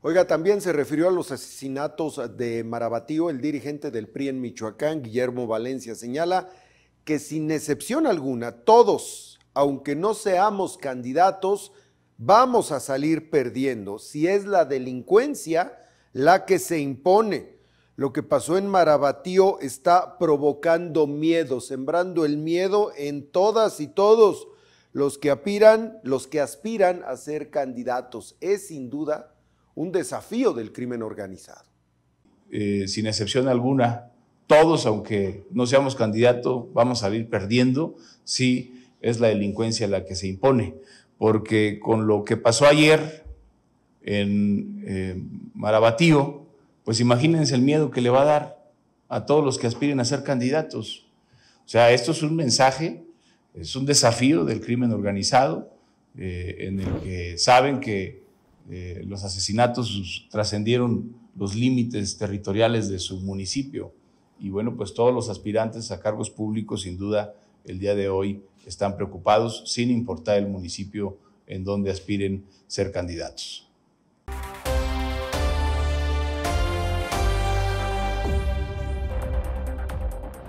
Oiga, también se refirió a los asesinatos de Marabatío. El dirigente del PRI en Michoacán, Guillermo Valencia, señala que sin excepción alguna, todos, aunque no seamos candidatos, vamos a salir perdiendo. Si es la delincuencia la que se impone. Lo que pasó en Marabatío está provocando miedo, sembrando el miedo en todas y todos los que aspiran, los que aspiran a ser candidatos. Es sin duda un desafío del crimen organizado. Eh, sin excepción alguna, todos, aunque no seamos candidatos, vamos a ir perdiendo si es la delincuencia la que se impone. Porque con lo que pasó ayer en eh, Marabatío, pues imagínense el miedo que le va a dar a todos los que aspiren a ser candidatos. O sea, esto es un mensaje, es un desafío del crimen organizado, eh, en el que saben que eh, los asesinatos trascendieron los límites territoriales de su municipio. Y bueno, pues todos los aspirantes a cargos públicos, sin duda, el día de hoy están preocupados, sin importar el municipio en donde aspiren ser candidatos.